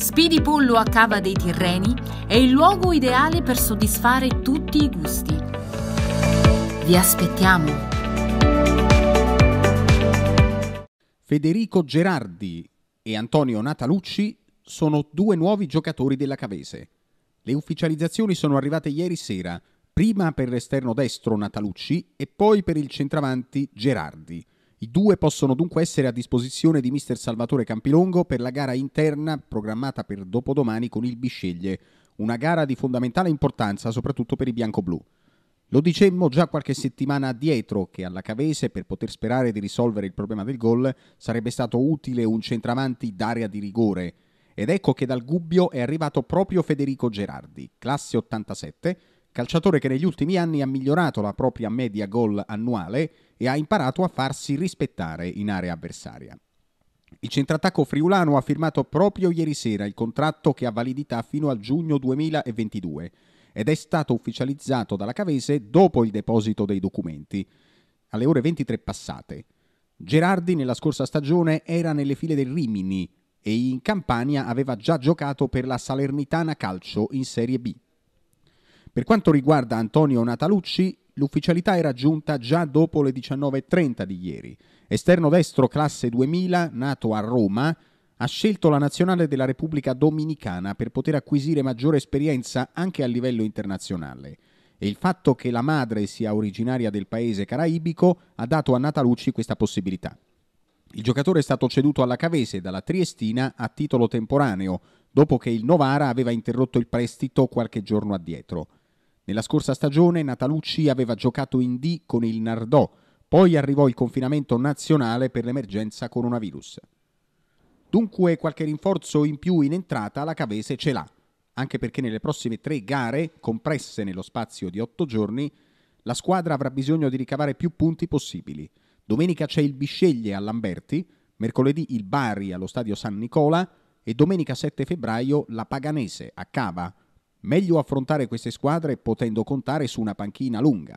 Spidipollo a Cava dei Tirreni è il luogo ideale per soddisfare tutti i gusti. Vi aspettiamo! Federico Gerardi e Antonio Natalucci sono due nuovi giocatori della Cavese. Le ufficializzazioni sono arrivate ieri sera, prima per l'esterno destro Natalucci e poi per il centravanti Gerardi. I due possono dunque essere a disposizione di mister Salvatore Campilongo per la gara interna programmata per dopodomani con il Bisceglie, una gara di fondamentale importanza soprattutto per i bianco-blu. Lo dicemmo già qualche settimana addietro che alla Cavese, per poter sperare di risolvere il problema del gol, sarebbe stato utile un centravanti d'area di rigore. Ed ecco che dal Gubbio è arrivato proprio Federico Gerardi, classe 87, calciatore che negli ultimi anni ha migliorato la propria media gol annuale e ha imparato a farsi rispettare in area avversaria. Il centrattacco friulano ha firmato proprio ieri sera il contratto che ha validità fino a giugno 2022 ed è stato ufficializzato dalla Cavese dopo il deposito dei documenti, alle ore 23 passate. Gerardi nella scorsa stagione era nelle file del Rimini e in Campania aveva già giocato per la Salernitana Calcio in Serie B. Per quanto riguarda Antonio Natalucci, l'ufficialità era giunta già dopo le 19.30 di ieri. Esterno destro classe 2000, nato a Roma, ha scelto la nazionale della Repubblica Dominicana per poter acquisire maggiore esperienza anche a livello internazionale. E il fatto che la madre sia originaria del paese caraibico ha dato a Natalucci questa possibilità. Il giocatore è stato ceduto alla Cavese dalla Triestina a titolo temporaneo, dopo che il Novara aveva interrotto il prestito qualche giorno addietro. Nella scorsa stagione Natalucci aveva giocato in D con il Nardò, poi arrivò il confinamento nazionale per l'emergenza coronavirus. Dunque qualche rinforzo in più in entrata la Cavese ce l'ha, anche perché nelle prossime tre gare, compresse nello spazio di otto giorni, la squadra avrà bisogno di ricavare più punti possibili. Domenica c'è il Bisceglie a Lamberti, mercoledì il Bari allo stadio San Nicola e domenica 7 febbraio la Paganese a Cava, Meglio affrontare queste squadre potendo contare su una panchina lunga,